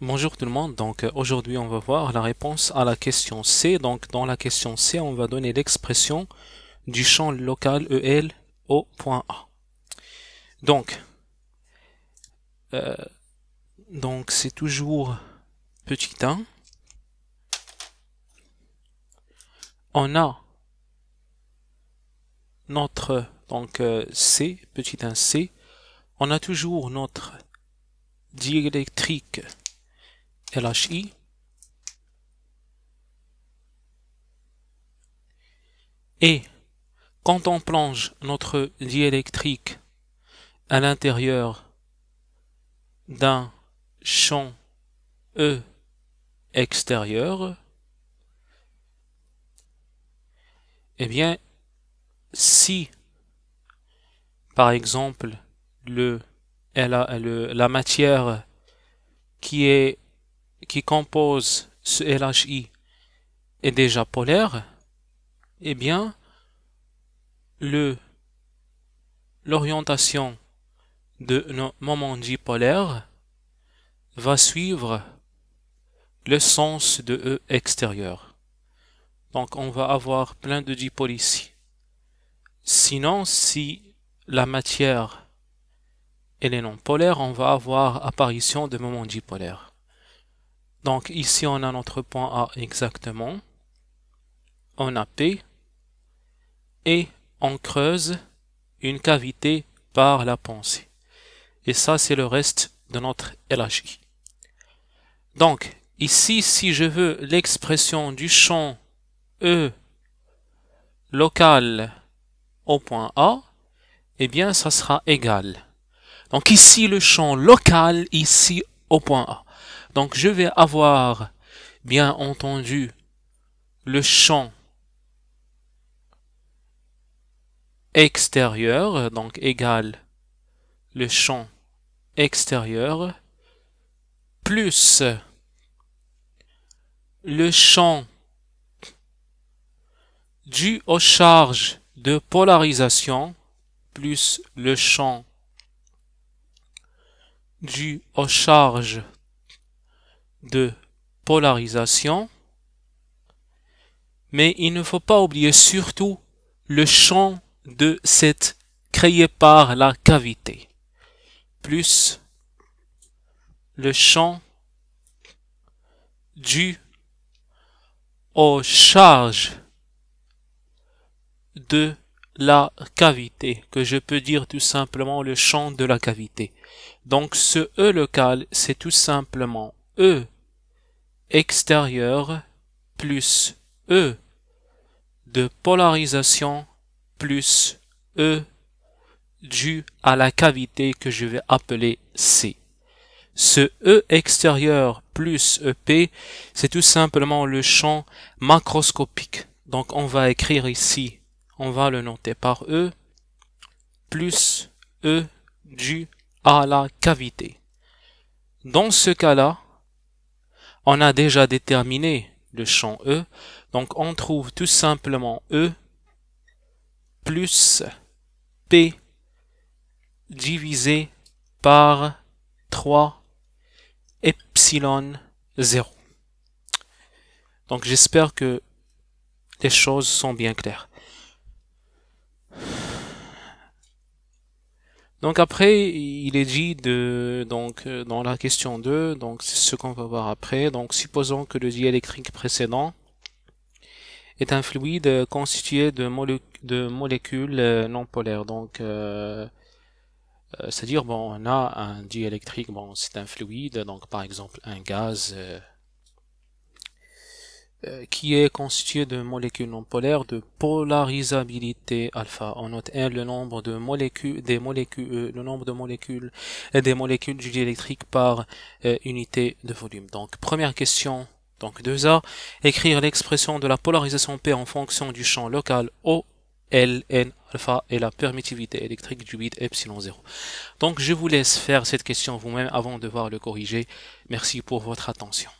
Bonjour tout le monde, donc euh, aujourd'hui on va voir la réponse à la question C. Donc dans la question C, on va donner l'expression du champ local EL au point A. Donc, euh, donc c'est toujours petit 1. On a notre donc euh, C, petit 1 C. On a toujours notre diélectrique LHI. Et quand on plonge notre diélectrique à l'intérieur d'un champ E extérieur, eh bien, si, par exemple, le, le, la matière qui est qui compose ce LHI est déjà polaire, eh bien, le l'orientation de nos moments dipolaires va suivre le sens de E extérieur. Donc on va avoir plein de dipôles ici. Sinon, si la matière est non polaire, on va avoir apparition de moments dipolaires. Donc ici, on a notre point A exactement. On a P. Et on creuse une cavité par la pensée. Et ça, c'est le reste de notre LHI. Donc, ici, si je veux l'expression du champ E local au point A, eh bien, ça sera égal. Donc ici, le champ local, ici, au point A. Donc je vais avoir, bien entendu, le champ extérieur, donc égal le champ extérieur, plus le champ dû aux charges de polarisation, plus le champ dû aux charges de polarisation, mais il ne faut pas oublier surtout le champ de cette créé par la cavité, plus le champ dû aux charges de la cavité, que je peux dire tout simplement le champ de la cavité. Donc ce E local, c'est tout simplement E extérieur plus E de polarisation plus E dû à la cavité que je vais appeler C. Ce E extérieur plus EP, c'est tout simplement le champ macroscopique. Donc on va écrire ici, on va le noter par E, plus E dû à la cavité. Dans ce cas-là, on a déjà déterminé le champ E, donc on trouve tout simplement E plus P divisé par 3 epsilon 0. Donc j'espère que les choses sont bien claires. Donc après, il est dit de, donc, euh, dans la question 2, donc c'est ce qu'on va voir après, donc supposons que le diélectrique précédent est un fluide constitué de, molécules euh, non polaires. Donc, euh, c'est-à-dire, bon, on a un diélectrique, bon, c'est un fluide, donc par exemple un gaz, euh, qui est constitué de molécules non polaires de polarisabilité alpha. On note N le nombre de molécules des molécules euh, le nombre de molécules euh, des molécules du diélectrique par unité de volume. Donc première question donc 2A écrire l'expression de la polarisation P en fonction du champ local O alpha et la permittivité électrique du bit epsilon 0. Donc je vous laisse faire cette question vous-même avant de voir le corriger. Merci pour votre attention.